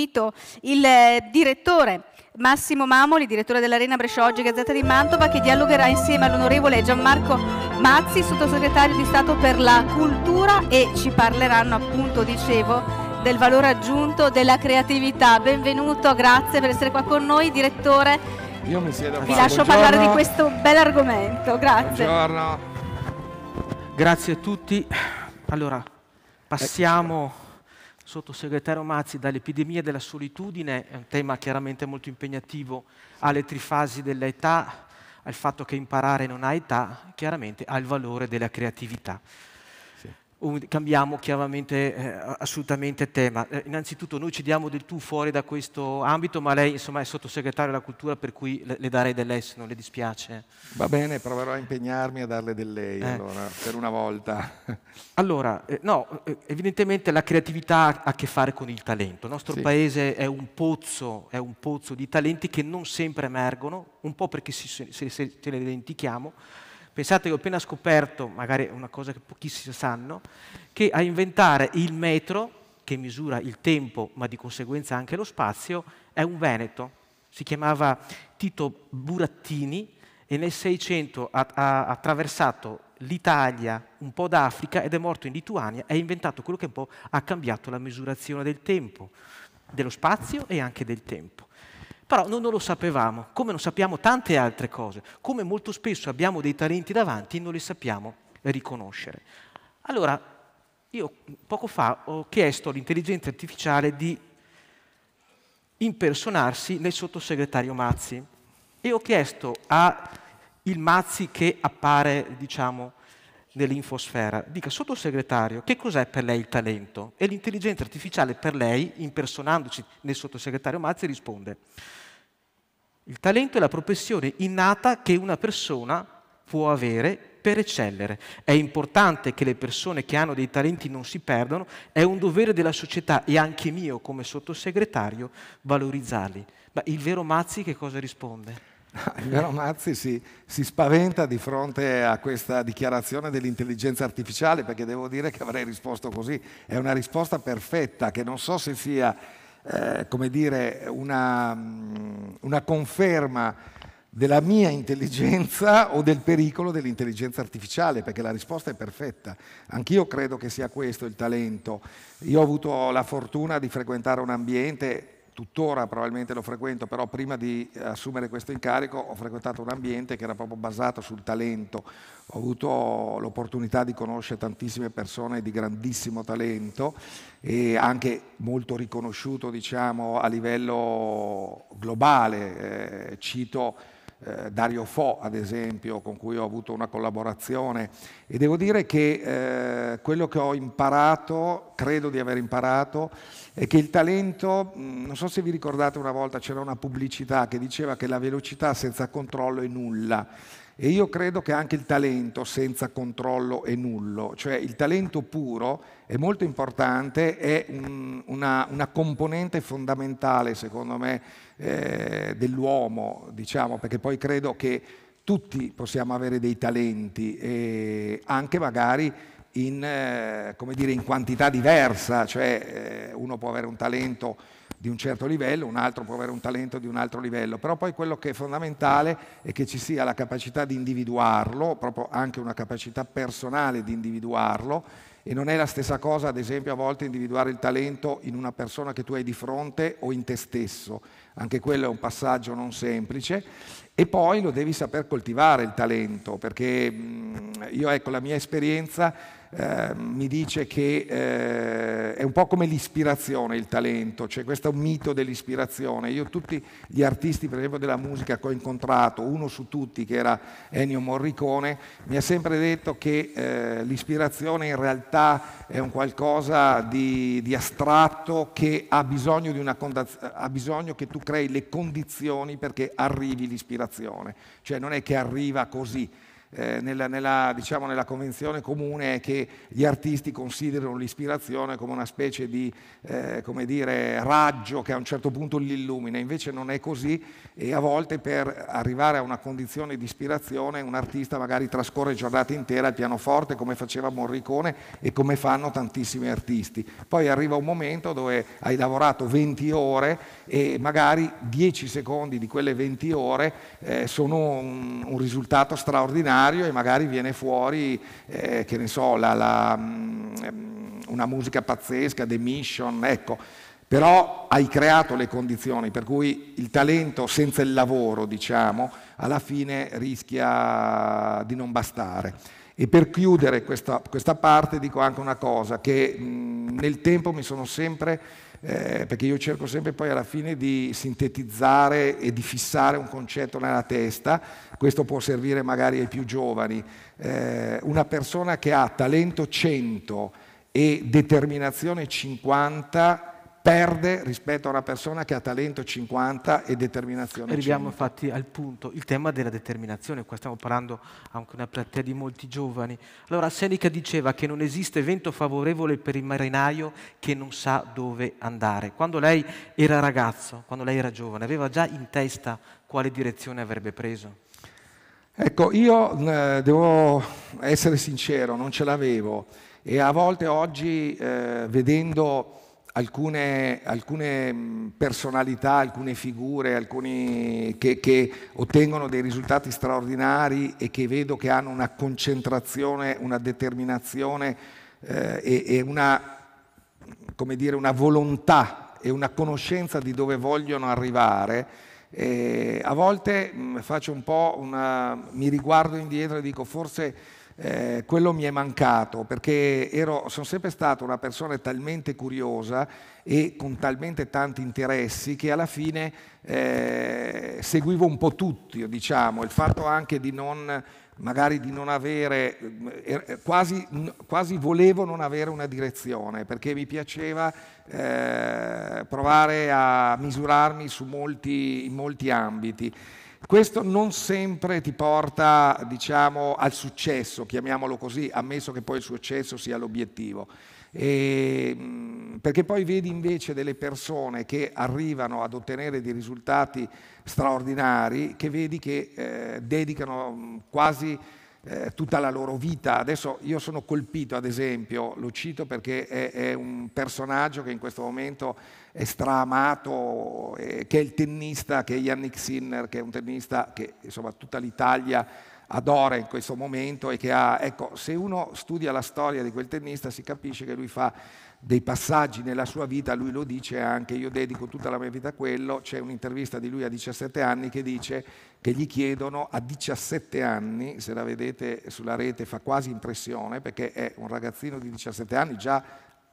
invito il eh, direttore Massimo Mamoli, direttore dell'Arena Brescia Oggi Gazzetta di Mantova, che dialogherà insieme all'onorevole Gianmarco Mazzi, sottosegretario di Stato per la Cultura e ci parleranno appunto, dicevo, del valore aggiunto, della creatività. Benvenuto, grazie per essere qua con noi, direttore. Io mi siedo qua. Vi lascio Buongiorno. parlare di questo bel argomento, grazie. Buongiorno. Grazie a tutti. Allora, passiamo sottosegretario Mazzi, dall'epidemia della solitudine, è un tema chiaramente molto impegnativo, alle trifasi dell'età, al fatto che imparare non ha età, chiaramente al valore della creatività cambiamo chiaramente eh, assolutamente tema. Eh, innanzitutto noi ci diamo del tu fuori da questo ambito, ma lei insomma è sottosegretario della cultura per cui le, le darei dell'S, non le dispiace? Va bene, proverò a impegnarmi a darle del lei eh. allora, per una volta. Allora, eh, no, eh, evidentemente la creatività ha a che fare con il talento. Il nostro sì. paese è un, pozzo, è un pozzo di talenti che non sempre emergono, un po' perché se, se, se, se le identichiamo, Pensate che ho appena scoperto, magari una cosa che pochissimi sanno, che a inventare il metro, che misura il tempo ma di conseguenza anche lo spazio, è un veneto. Si chiamava Tito Burattini e nel 600 ha, ha attraversato l'Italia, un po' d'Africa ed è morto in Lituania e ha inventato quello che un po' ha cambiato la misurazione del tempo, dello spazio e anche del tempo. Però noi non lo sapevamo, come non sappiamo tante altre cose, come molto spesso abbiamo dei talenti davanti e non li sappiamo riconoscere. Allora, io poco fa ho chiesto all'intelligenza artificiale di impersonarsi nel sottosegretario Mazzi e ho chiesto al Mazzi che appare, diciamo, nell'infosfera. Dica, sottosegretario, che cos'è per lei il talento? E l'intelligenza artificiale per lei, impersonandoci nel sottosegretario Mazzi, risponde, il talento è la professione innata che una persona può avere per eccellere. È importante che le persone che hanno dei talenti non si perdano, è un dovere della società e anche mio come sottosegretario valorizzarli. Ma il vero Mazzi che cosa risponde? Il vero Mazzi si, si, spaventa di fronte a questa dichiarazione dell'intelligenza artificiale perché devo dire che avrei risposto così. È una risposta perfetta che non so se sia eh, come dire, una, mm, una conferma della mia intelligenza o del pericolo dell'intelligenza artificiale, perché la risposta è perfetta. Anch'io credo che sia questo il talento. Io ho avuto la fortuna di frequentare un ambiente tuttora probabilmente lo frequento, però prima di assumere questo incarico ho frequentato un ambiente che era proprio basato sul talento, ho avuto l'opportunità di conoscere tantissime persone di grandissimo talento e anche molto riconosciuto diciamo, a livello globale, eh, cito eh, Dario Fo, ad esempio, con cui ho avuto una collaborazione e devo dire che eh, quello che ho imparato, credo di aver imparato, è che il talento, non so se vi ricordate una volta c'era una pubblicità che diceva che la velocità senza controllo è nulla. E io credo che anche il talento senza controllo è nullo, cioè il talento puro è molto importante, è un, una, una, componente fondamentale secondo me eh, dell'uomo, diciamo, perché poi credo che tutti possiamo avere dei talenti, eh, anche magari in, eh, dire, in, quantità diversa, cioè eh, uno può avere un talento di un certo livello, un altro può avere un talento di un altro livello, però poi quello che è fondamentale è che ci sia la capacità di individuarlo, proprio anche una capacità personale di individuarlo e non è la stessa cosa, ad esempio, a volte individuare il talento in una persona che tu hai di fronte o in te stesso, anche quello è un passaggio non semplice e poi lo devi saper coltivare il talento, perché mm, io ecco la mia esperienza Ehm, mi dice che eh, è un po' come l'ispirazione, il talento, cioè questo è un mito dell'ispirazione. Io tutti gli artisti, per esempio, della musica che ho incontrato, uno su tutti che era Ennio Morricone, mi ha sempre detto che eh, l'ispirazione in realtà è un qualcosa di, di astratto che ha bisogno, condaz- ha bisogno che tu crei le condizioni perché arrivi l'ispirazione, cioè non è che arriva così eh, nella, nella, diciamo, nella, convenzione comune è che gli artisti considerano l'ispirazione come una specie di eh, come dire, raggio che a un certo punto li illumina, invece non è così e a volte per arrivare a una condizione di ispirazione un artista magari trascorre giornate intere al pianoforte come faceva Morricone e come fanno tantissimi artisti. Poi arriva un momento dove hai lavorato 20 ore e magari 10 secondi di quelle 20 ore eh, sono un, un, risultato straordinario e magari viene fuori, eh, che ne so, la, la, mm, una musica pazzesca, The Mission, ecco. Però hai creato le condizioni per cui il talento senza il lavoro, diciamo, alla fine rischia di non bastare. E per chiudere questa, questa parte dico anche una cosa, che mh, mm, nel tempo mi sono sempre eh, perché io cerco sempre poi alla fine di sintetizzare e di fissare un concetto nella testa, questo può servire magari ai più giovani, eh, una persona che ha talento 100 e determinazione 50 perde rispetto a una persona che ha talento 50 e determinazione. Arriviamo 50. infatti al punto, il tema della determinazione, qua stiamo parlando anche una platea di molti giovani. Allora Seneca diceva che non esiste vento favorevole per il marinaio che non sa dove andare. Quando lei era ragazzo, quando lei era giovane, aveva già in testa quale direzione avrebbe preso? Ecco, io eh, devo essere sincero, non ce l'avevo e a volte oggi eh, vedendo alcune, alcune, personalità, alcune figure alcuni che, che, ottengono dei risultati straordinari e che vedo che hanno una concentrazione, una determinazione eh, e, e una, dire, una volontà e una conoscenza di dove vogliono arrivare. E a volte mh, faccio un po' una, mi riguardo indietro e dico forse eh, quello mi è mancato perché ero, sono sempre stata una persona talmente curiosa e con talmente tanti interessi che alla fine eh, seguivo un po' tutti, diciamo, il fatto anche di non magari di non avere, eh, er, quasi, quasi, volevo non avere una direzione, perché mi piaceva eh, provare a misurarmi su molti, in molti ambiti. Questo non sempre ti porta diciamo, al successo, chiamiamolo così, ammesso che poi il successo sia l'obiettivo. E, ehm, perché poi vedi invece delle persone che arrivano ad ottenere dei risultati straordinari, che vedi che eh, dedicano quasi eh, tutta la loro vita. Adesso io sono colpito, ad esempio, lo cito perché è, è un personaggio che in questo momento è stramato, eh, che è il tennista, che è Yannick Sinner, che è un tennista che insomma tutta l'Italia adora in questo momento e che ha, ecco, se uno studia la storia di quel tennista si capisce che lui fa dei passaggi nella sua vita, lui lo dice anche, io dedico tutta la mia vita a quello, c'è un'intervista di lui a 17 anni che dice che gli chiedono a 17 anni, se la vedete sulla rete fa quasi impressione perché è un ragazzino di 17 anni già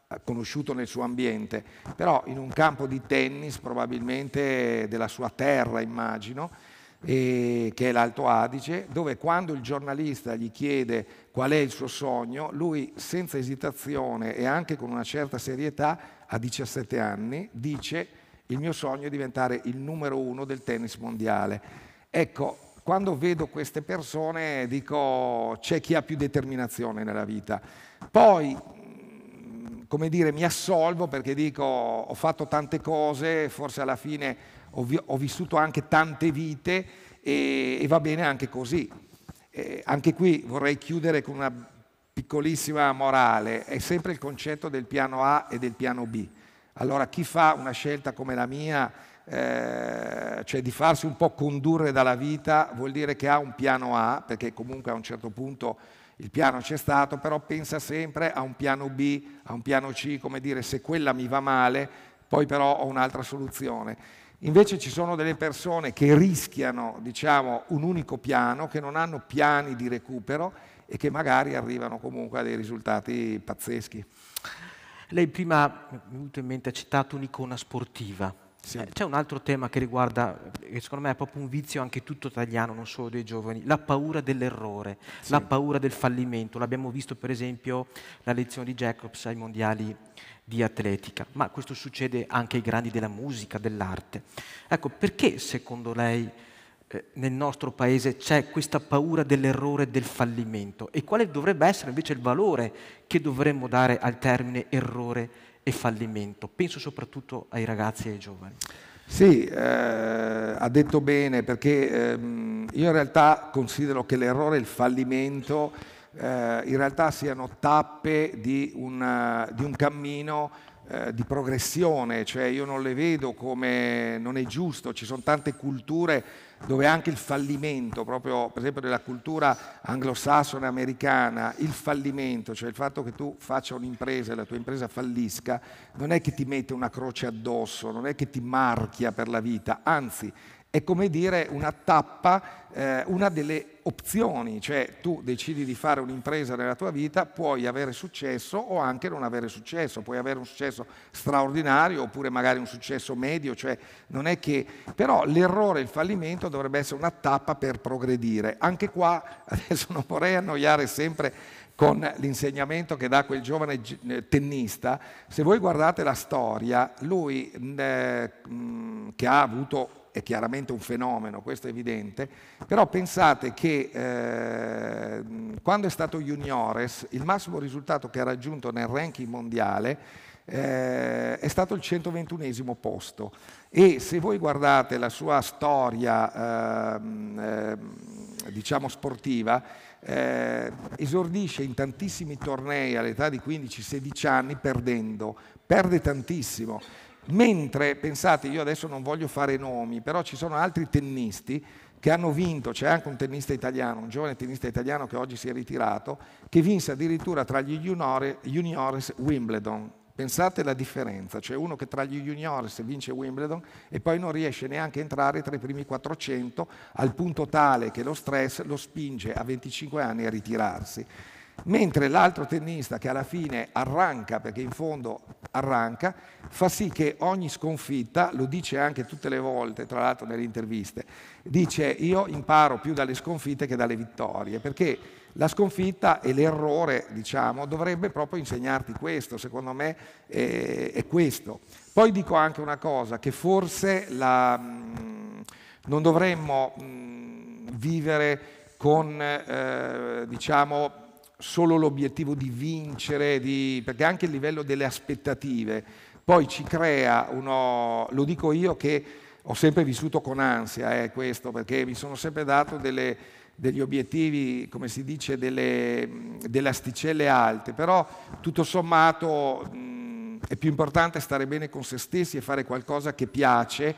eh, conosciuto nel suo ambiente, però in un campo di tennis probabilmente della sua terra immagino, e, che è l'Alto Adige, dove quando il giornalista gli chiede qual è il suo sogno, lui senza esitazione e anche con una certa serietà, a 17 anni, dice il mio sogno è diventare il numero uno del tennis mondiale. Ecco, quando vedo queste persone dico c'è chi ha più determinazione nella vita. Poi, come dire, mi assolvo perché dico ho fatto tante cose, forse alla fine ho, vi, ho vissuto anche tante vite e, e va bene anche così. Eh, anche qui vorrei chiudere con una piccolissima morale, è sempre il concetto del piano A e del piano B. Allora chi fa una scelta come la mia, eh, cioè di farsi un po' condurre dalla vita, vuol dire che ha un piano A, perché comunque a un certo punto il piano c'è stato, però pensa sempre a un piano B, a un piano C, come dire se quella mi va male, poi però ho un'altra soluzione. Invece ci sono delle persone che rischiano diciamo, un unico piano, che non hanno piani di recupero e che magari arrivano comunque a dei risultati pazzeschi. Lei prima, mi è venuto in mente, ha citato un'icona sportiva. Sì. Eh, c'è un altro tema che riguarda, che secondo me è proprio un vizio anche tutto italiano, non solo dei giovani, la paura dell'errore, sì. la paura del fallimento. L'abbiamo visto per esempio la lezione di Jacobs ai mondiali di atletica, ma questo succede anche ai grandi della musica, dell'arte. Ecco, perché secondo lei eh, nel nostro paese c'è questa paura dell'errore e del fallimento e quale dovrebbe essere invece il valore che dovremmo dare al termine errore e fallimento? Penso soprattutto ai ragazzi e ai giovani. Sì, eh, ha detto bene perché ehm, io in realtà considero che l'errore e il fallimento eh, in realtà siano tappe di, una, di un cammino eh, di progressione, cioè io non le vedo come non è giusto, ci sono tante culture dove anche il fallimento, proprio per esempio nella cultura anglosassone americana, il fallimento, cioè il fatto che tu faccia un'impresa e la tua impresa fallisca, non è che ti mette una croce addosso, non è che ti marchia per la vita, anzi è come dire una tappa, eh, una delle opzioni, cioè tu decidi di fare un'impresa nella tua vita, puoi avere successo o anche non avere successo, puoi avere un successo straordinario oppure magari un successo medio, cioè non è che però l'errore, il fallimento dovrebbe essere una tappa per progredire. Anche qua adesso non vorrei annoiare sempre con l'insegnamento che dà quel giovane eh, tennista, se voi guardate la storia, lui eh, che ha avuto è chiaramente un fenomeno, questo è evidente, però pensate che eh, quando è stato juniores il massimo risultato che ha raggiunto nel ranking mondiale eh, è stato il 121 posto e se voi guardate la sua storia eh, diciamo sportiva eh, esordisce in tantissimi tornei all'età di 15-16 anni perdendo, perde tantissimo Mentre, pensate, io adesso non voglio fare nomi, però ci sono altri tennisti che hanno vinto, c'è anche un tennista italiano, un giovane tennista italiano che oggi si è ritirato, che vinse addirittura tra gli juniores, juniores Wimbledon. Pensate la differenza, cioè uno che tra gli juniores vince Wimbledon e poi non riesce neanche a entrare tra i primi 400 al punto tale che lo stress lo spinge a 25 anni a ritirarsi mentre l'altro tennista che alla fine arranca, perché in fondo arranca, fa sì che ogni sconfitta, lo dice anche tutte le volte, tra l'altro nelle interviste, dice io imparo più dalle sconfitte che dalle vittorie, perché la sconfitta e l'errore, diciamo, dovrebbe proprio insegnarti questo, secondo me è, è questo. Poi dico anche una cosa, che forse la, mh, non dovremmo mh, vivere con, eh, diciamo, solo l'obiettivo di vincere, di, perché anche il livello delle aspettative poi ci crea uno, lo dico io che ho sempre vissuto con ansia eh, questo, perché mi sono sempre dato delle, degli obiettivi, come si dice, delle, delle, asticelle alte, però tutto sommato mh, è più importante stare bene con se stessi e fare qualcosa che piace.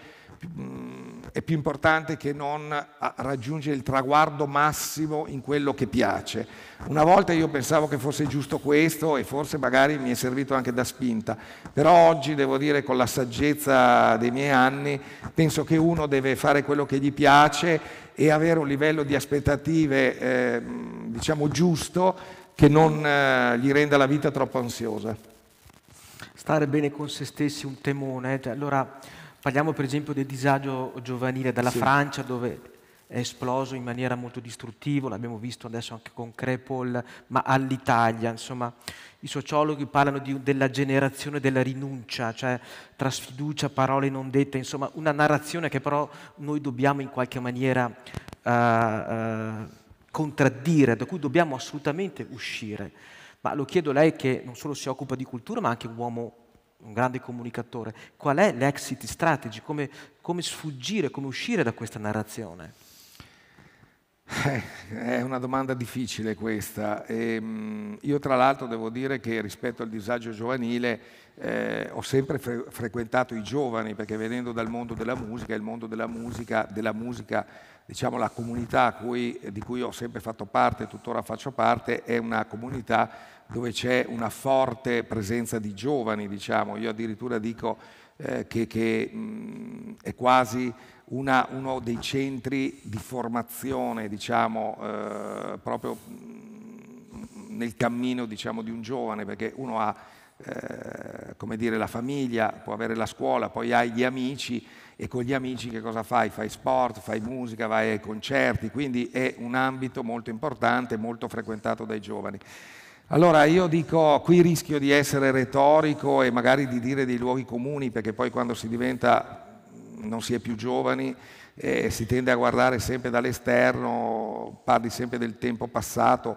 Mh, è più importante che non raggiungere il traguardo massimo in quello che piace. Una volta io pensavo che fosse giusto questo e forse magari mi è servito anche da spinta, però oggi devo dire con la saggezza dei miei anni penso che uno deve fare quello che gli piace e avere un livello di aspettative eh, diciamo giusto che non eh, gli renda la vita troppo ansiosa. Stare bene con se stessi è un temone, eh. cioè, allora Parliamo per esempio del disagio giovanile dalla sì. Francia dove è esploso in maniera molto distruttiva, l'abbiamo visto adesso anche con Crepol, ma all'Italia, insomma, i sociologhi parlano di, della generazione della rinuncia, cioè tra sfiducia, parole non dette, insomma, una narrazione che però noi dobbiamo in qualche maniera uh, uh, contraddire, da cui dobbiamo assolutamente uscire. Ma lo chiedo a lei che non solo si occupa di cultura, ma anche un uomo un grande comunicatore, qual è l'exit strategy, come, come sfuggire, come uscire da questa narrazione? Eh, è una domanda difficile questa. E, ehm, mh, io tra l'altro devo dire che rispetto al disagio giovanile eh, ho sempre fre- frequentato i giovani perché venendo dal mondo della musica, il mondo della musica, della musica diciamo la comunità cui, di cui ho sempre fatto parte, tuttora faccio parte, è una comunità dove c'è una forte presenza di giovani, diciamo, io addirittura dico eh, che, che mh, mm, è quasi una, uno dei centri di formazione, diciamo, eh, proprio mm, nel cammino diciamo, di un giovane, perché uno ha eh, come dire, la famiglia, può avere la scuola, poi hai gli amici e con gli amici che cosa fai? Fai sport, fai musica, vai ai concerti, quindi è un ambito molto importante, molto frequentato dai giovani. Allora io dico, qui rischio di essere retorico e magari di dire dei luoghi comuni, perché poi quando si diventa, non si è più giovani, eh, si tende a guardare sempre dall'esterno, parli sempre del tempo passato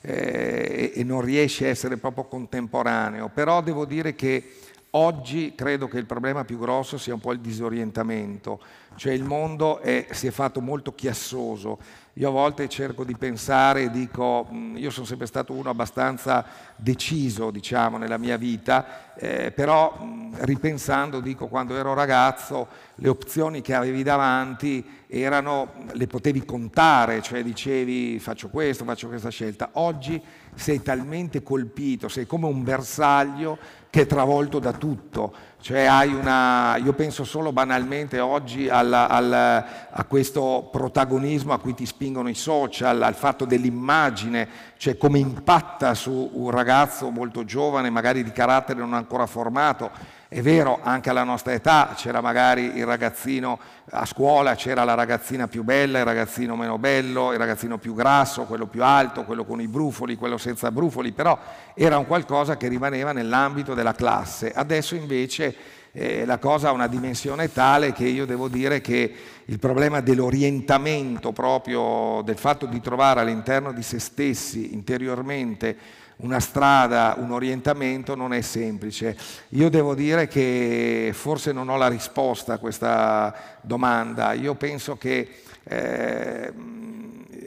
eh, e non riesci a essere proprio contemporaneo. Però devo dire che oggi credo che il problema più grosso sia un po' il disorientamento, cioè il mondo è, si è fatto molto chiassoso io a volte cerco di pensare, dico, mm, io sono sempre stato uno abbastanza deciso, diciamo, nella mia vita, eh, però mm, ripensando, dico, quando ero ragazzo, le opzioni che avevi davanti erano, le potevi contare, cioè dicevi faccio questo, faccio questa scelta. Oggi sei talmente colpito, sei come un bersaglio che è travolto da tutto. Cioè hai una, io penso solo banalmente oggi alla, alla, a questo protagonismo a cui ti spingono i social, al fatto dell'immagine, cioè come impatta su un ragazzo molto giovane, magari di carattere non ancora formato, è vero, anche alla nostra età c'era magari il ragazzino a scuola, c'era la ragazzina più bella, il ragazzino meno bello, il ragazzino più grasso, quello più alto, quello con i brufoli, quello senza brufoli, però era un qualcosa che rimaneva nell'ambito della classe. Adesso invece eh, la cosa ha una dimensione tale che io devo dire che il problema dell'orientamento proprio, del fatto di trovare all'interno di se stessi interiormente una strada, un orientamento non è semplice. Io devo dire che forse non ho la risposta a questa domanda. Io penso che eh,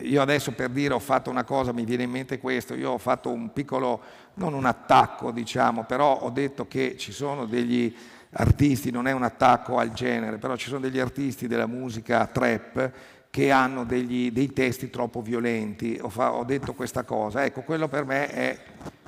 io adesso per dire ho fatto una cosa, mi viene in mente questo, io ho fatto un piccolo, non un attacco diciamo, però ho detto che ci sono degli artisti, non è un attacco al genere, però ci sono degli artisti della musica trap che hanno degli, dei testi troppo violenti. Ho, fa, ho, detto questa cosa. Ecco, quello per me è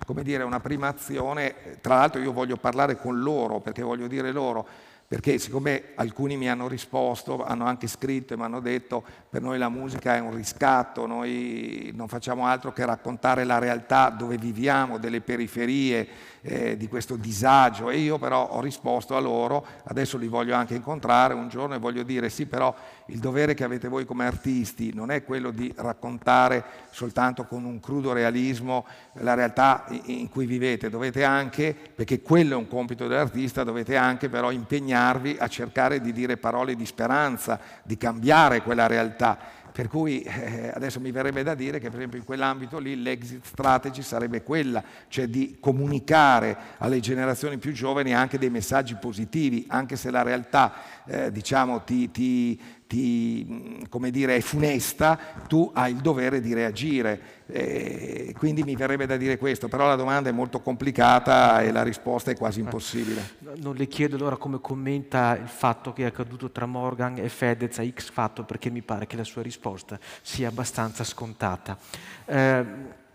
come dire, una prima azione. Tra l'altro io voglio parlare con loro perché voglio dire loro perché siccome alcuni mi hanno risposto, hanno anche scritto e mi hanno detto per noi la musica è un riscatto, noi non facciamo altro che raccontare la realtà dove viviamo, delle periferie, eh, di questo disagio e io però ho risposto a loro, adesso li voglio anche incontrare un giorno e voglio dire sì però il dovere che avete voi come artisti non è quello di raccontare soltanto con un crudo realismo la realtà in cui vivete, dovete anche, perché quello è un compito dell'artista, dovete anche però impegnare impegnarvi a cercare di dire parole di speranza, di cambiare quella realtà. Per cui eh, adesso mi verrebbe da dire che per esempio in quell'ambito lì l'exit strategy sarebbe quella, cioè di comunicare alle generazioni più giovani anche dei messaggi positivi, anche se la realtà eh, diciamo, ti, ti ti, come dire, è funesta, tu hai il dovere di reagire. Eh, quindi mi verrebbe da dire questo, però la domanda è molto complicata e la risposta è quasi eh. impossibile. Non le chiedo allora come commenta il fatto che è accaduto tra Morgan e Fedez a X Fatto, perché mi pare che la sua risposta sia abbastanza scontata. Eh,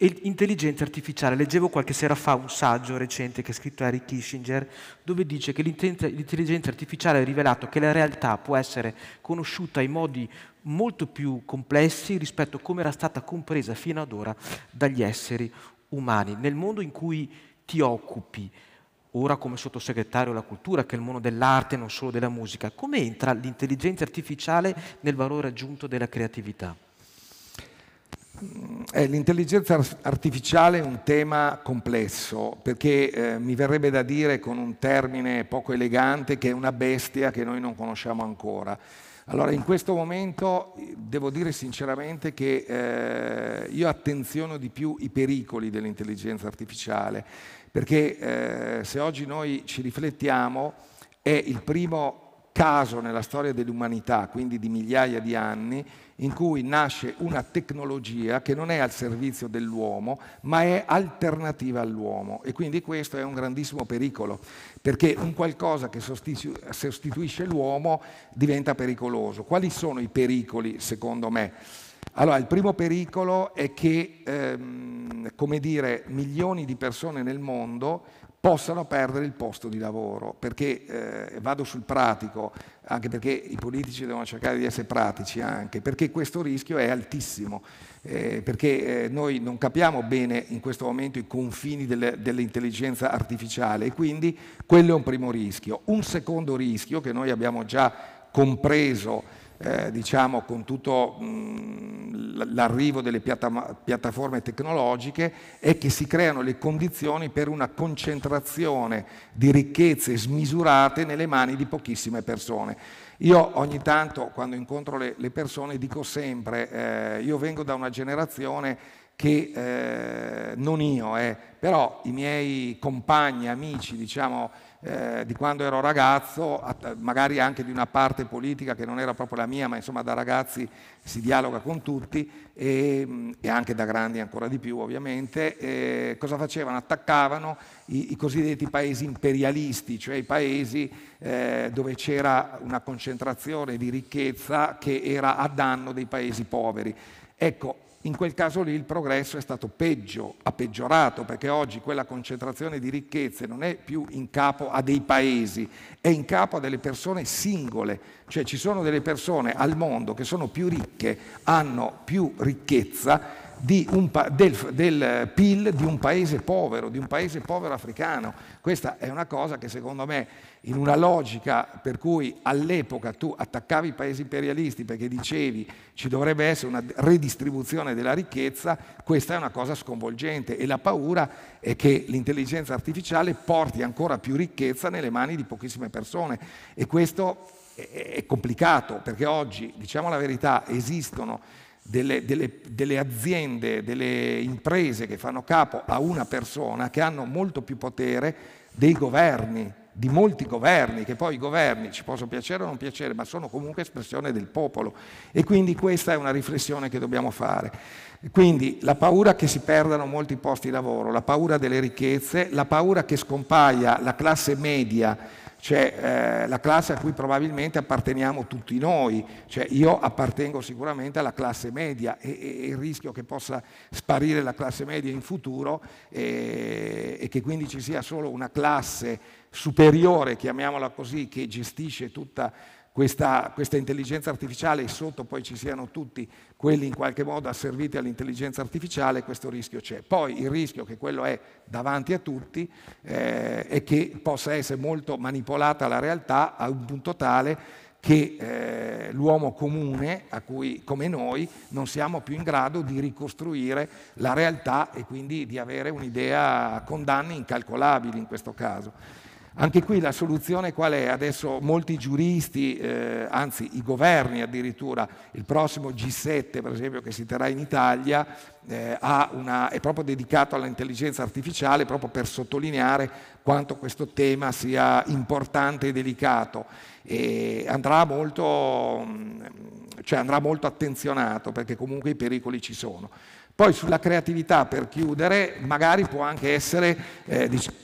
e intelligenza artificiale. Leggevo qualche sera fa un saggio recente che ha scritto Harry Kissinger, dove dice che l'intelligenza artificiale ha rivelato che la realtà può essere conosciuta in modi molto più complessi rispetto a come era stata compresa fino ad ora dagli esseri umani. Nel mondo in cui ti occupi, ora come sottosegretario alla cultura, che è il mondo dell'arte, non solo della musica, come entra l'intelligenza artificiale nel valore aggiunto della creatività? Eh, l'intelligenza artificiale è un tema complesso perché eh, mi verrebbe da dire con un termine poco elegante che è una bestia che noi non conosciamo ancora. Allora in questo momento devo dire sinceramente che eh, io attenziono di più i pericoli dell'intelligenza artificiale perché eh, se oggi noi ci riflettiamo è il primo caso nella storia dell'umanità, quindi di migliaia di anni, in cui nasce una tecnologia che non è al servizio dell'uomo, ma è alternativa all'uomo. E quindi questo è un grandissimo pericolo, perché un qualcosa che sostituisce l'uomo diventa pericoloso. Quali sono i pericoli, secondo me? Allora, il primo pericolo è che, ehm, come dire, milioni di persone nel mondo possano perdere il posto di lavoro, perché eh, vado sul pratico, anche perché i politici devono cercare di essere pratici anche, perché questo rischio è altissimo, eh, perché eh, noi non capiamo bene in questo momento i confini delle, dell'intelligenza artificiale e quindi quello è un primo rischio. Un secondo rischio che noi abbiamo già compreso, eh, diciamo, con tutto... Mh, l'arrivo delle piattaforme tecnologiche è che si creano le condizioni per una concentrazione di ricchezze smisurate nelle mani di pochissime persone. Io ogni tanto quando incontro le, le persone dico sempre, eh, io vengo da una generazione che eh, non io, eh, però i miei compagni, amici, diciamo, eh, di quando ero ragazzo, magari anche di una parte politica che non era proprio la mia, ma insomma da ragazzi si dialoga con tutti e, mm, e anche da grandi ancora di più ovviamente, eh, cosa facevano? Attaccavano i, i, cosiddetti paesi imperialisti, cioè i paesi eh, dove c'era una concentrazione di ricchezza che era a danno dei paesi poveri. Ecco, in quel caso lì il progresso è stato peggio, ha peggiorato, perché oggi quella concentrazione di ricchezze non è più in capo a dei paesi, è in capo a delle persone singole, cioè ci sono delle persone al mondo che sono più ricche, hanno più ricchezza pa- del, del, PIL di un paese povero, di un paese povero africano. Questa è una cosa che secondo me in una logica per cui all'epoca tu attaccavi i paesi imperialisti perché dicevi ci dovrebbe essere una redistribuzione della ricchezza, questa è una cosa sconvolgente e la paura è che l'intelligenza artificiale porti ancora più ricchezza nelle mani di pochissime persone e questo è complicato perché oggi, diciamo la verità, esistono delle, delle, delle, aziende, delle imprese che fanno capo a una persona che hanno molto più potere dei governi, di molti governi, che poi i governi ci possono piacere o non piacere, ma sono comunque espressione del popolo. E quindi questa è una riflessione che dobbiamo fare. Quindi la paura che si perdano molti posti di lavoro, la paura delle ricchezze, la paura che scompaia la classe media c'è eh, la classe a cui probabilmente apparteniamo tutti noi, cioè io appartengo sicuramente alla classe media e, e il rischio che possa sparire la classe media in futuro e, eh, e che quindi ci sia solo una classe superiore, chiamiamola così, che gestisce tutta questa, questa, intelligenza artificiale e sotto poi ci siano tutti quelli in qualche modo asserviti all'intelligenza artificiale, questo rischio c'è. Poi il rischio che quello è davanti a tutti eh, e che possa essere molto manipolata la realtà a un punto tale che eh, l'uomo comune, a cui, come noi, non siamo più in grado di ricostruire la realtà e quindi di avere un'idea con danni incalcolabili in questo caso. Anche qui la soluzione qual è? Adesso molti giuristi, eh, anzi i governi addirittura, il prossimo G7 per esempio che si terrà in Italia eh, una, è proprio dedicato all'intelligenza artificiale proprio per sottolineare quanto questo tema sia importante e delicato e andrà molto, mm, cioè andrà molto attenzionato perché comunque i pericoli ci sono. Poi sulla creatività per chiudere magari può anche essere... Eh, diciamo,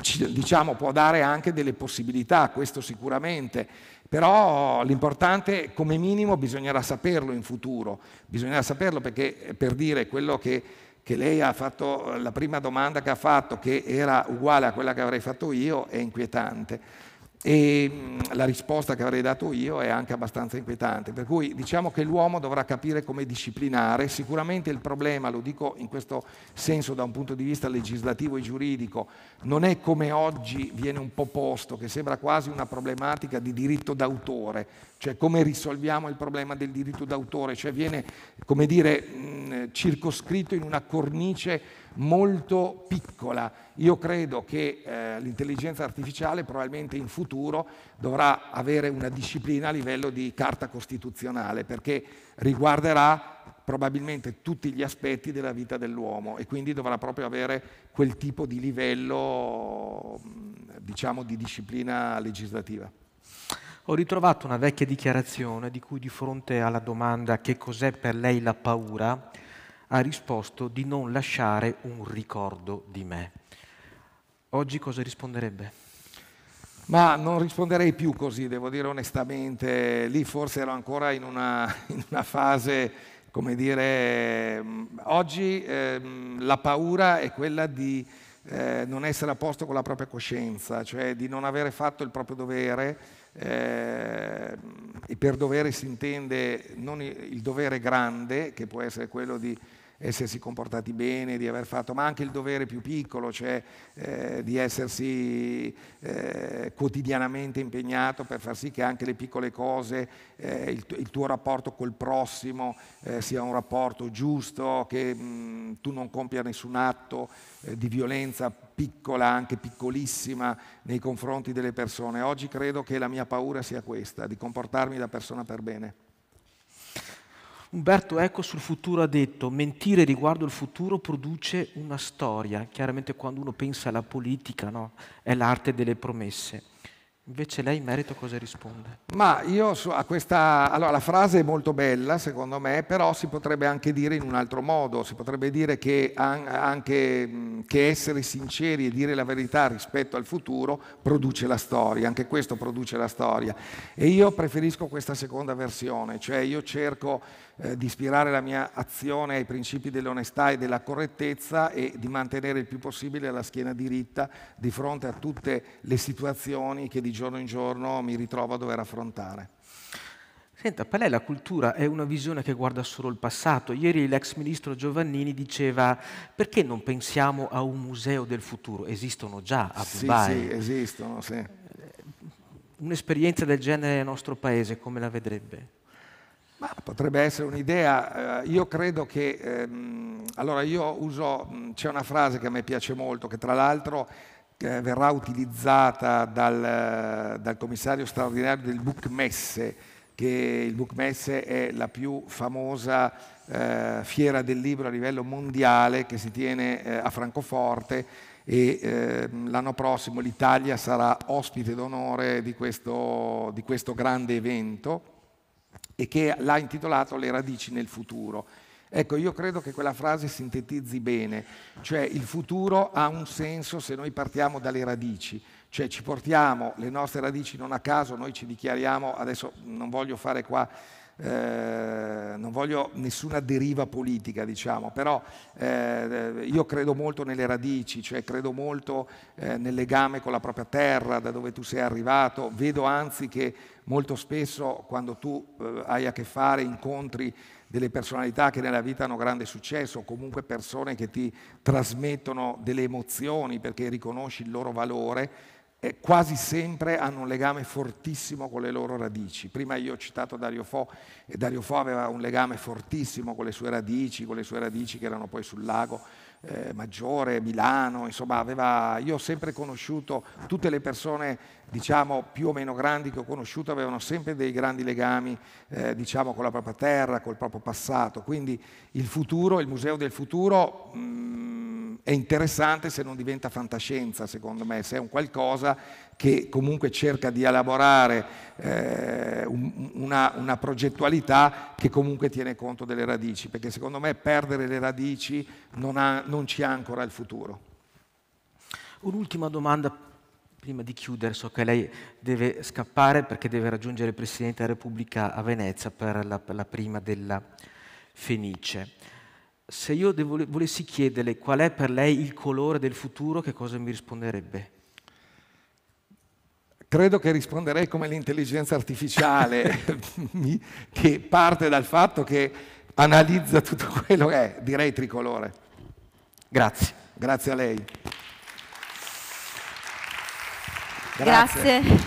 ci, diciamo, può dare anche delle possibilità, questo sicuramente, però l'importante come minimo bisognerà saperlo in futuro, bisognerà saperlo perché per dire quello che, che lei ha fatto, la prima domanda che ha fatto, che era uguale a quella che avrei fatto io, è inquietante. E mm, la risposta che avrei dato io è anche abbastanza inquietante, per cui diciamo che l'uomo dovrà capire come disciplinare, sicuramente il problema, lo dico in questo senso da un punto di vista legislativo e giuridico, non è come oggi viene un po' posto, che sembra quasi una problematica di diritto d'autore, cioè come risolviamo il problema del diritto d'autore, cioè viene come dire mm, circoscritto in una cornice molto piccola. Io credo che eh, l'intelligenza artificiale probabilmente in futuro dovrà avere una disciplina a livello di carta costituzionale perché riguarderà probabilmente tutti gli aspetti della vita dell'uomo e quindi dovrà proprio avere quel tipo di livello diciamo, di disciplina legislativa. Ho ritrovato una vecchia dichiarazione di cui di fronte alla domanda che cos'è per lei la paura, ha risposto di non lasciare un ricordo di me. Oggi cosa risponderebbe? Ma non risponderei più così, devo dire onestamente, lì forse ero ancora in una, in una fase, come dire, mm, oggi eh, la paura è quella di eh, non essere a posto con la propria coscienza, cioè di non avere fatto il proprio dovere, eh, e per dovere si intende non il dovere grande, che può essere quello di essersi comportati bene, di aver fatto, ma anche il dovere più piccolo, cioè eh, di essersi eh, quotidianamente impegnato per far sì che anche le piccole cose, eh, il, il, tuo rapporto col prossimo eh, sia un rapporto giusto, che mh, tu non compia nessun atto eh, di violenza piccola, anche piccolissima, nei confronti delle persone. Oggi credo che la mia paura sia questa, di comportarmi da persona per bene. Umberto Eco sul futuro ha detto, mentire riguardo il futuro produce una storia. Chiaramente quando uno pensa alla politica, no? è l'arte delle promesse. Invece lei in merito cosa risponde? Ma io a questa... Allora, la frase è molto bella, secondo me, però si potrebbe anche dire in un altro modo. Si potrebbe dire che, anche, che essere sinceri e dire la verità rispetto al futuro produce la storia, anche questo produce la storia. E io preferisco questa seconda versione, cioè io cerco eh, di ispirare la mia azione ai principi dell'onestà e della correttezza e di mantenere il più possibile la schiena diritta di fronte a tutte le situazioni che di giorno in giorno mi ritrovo a dover affrontare. Senta, per lei la cultura è una visione che guarda solo il passato. Ieri l'ex ministro Giovannini diceva perché non pensiamo a un museo del futuro? Esistono già a Dubai. Sì, sì esistono, sì. Eh, un'esperienza del genere nel nostro paese, come la vedrebbe? Ma potrebbe essere un'idea, eh, io credo che, ehm, allora io uso, mm, c'è una frase che a me piace molto, che tra l'altro eh, verrà utilizzata dal, eh, dal, commissario straordinario del Buchmesse, che il Buchmesse è la più famosa eh, fiera del libro a livello mondiale che si tiene eh, a Francoforte e eh, l'anno prossimo l'Italia sarà ospite d'onore di questo, di questo grande evento e che l'ha intitolato Le radici nel futuro. Ecco, io credo che quella frase sintetizzi bene, cioè il futuro ha un senso se noi partiamo dalle radici, cioè ci portiamo le nostre radici non a caso, noi ci dichiariamo, adesso non voglio fare qua eh, non voglio nessuna deriva politica, diciamo, però eh, io credo molto nelle radici, cioè credo molto eh, nel legame con la propria terra, da dove tu sei arrivato. Vedo anzi che molto spesso quando tu eh, hai a che fare, incontri delle personalità che nella vita hanno grande successo, o comunque persone che ti trasmettono delle emozioni perché riconosci il loro valore eh, quasi sempre hanno un legame fortissimo con le loro radici. Prima io ho citato Dario Fo e Dario Fo aveva un legame fortissimo con le sue radici, con le sue radici che erano poi sul lago eh, Maggiore, Milano, insomma aveva, io ho sempre conosciuto tutte le persone diciamo più o meno grandi che ho conosciuto avevano sempre dei grandi legami eh, diciamo con la propria terra, col proprio passato, quindi il futuro, il museo del futuro mm, è interessante se non diventa fantascienza, secondo me, se è un qualcosa che comunque cerca di elaborare eh, una, una, progettualità che comunque tiene conto delle radici, perché secondo me perdere le radici non, ha, non ci ha ancora il futuro. Un'ultima domanda prima di chiudere, so che lei deve scappare perché deve raggiungere il Presidente della Repubblica a Venezia per la, per la prima della Fenice se io devo, volessi chiederle qual è per lei il colore del futuro, che cosa mi risponderebbe? Credo che risponderei come l'intelligenza artificiale, che parte dal fatto che analizza tutto quello che è, direi tricolore. Grazie. Grazie a lei. Grazie. Grazie.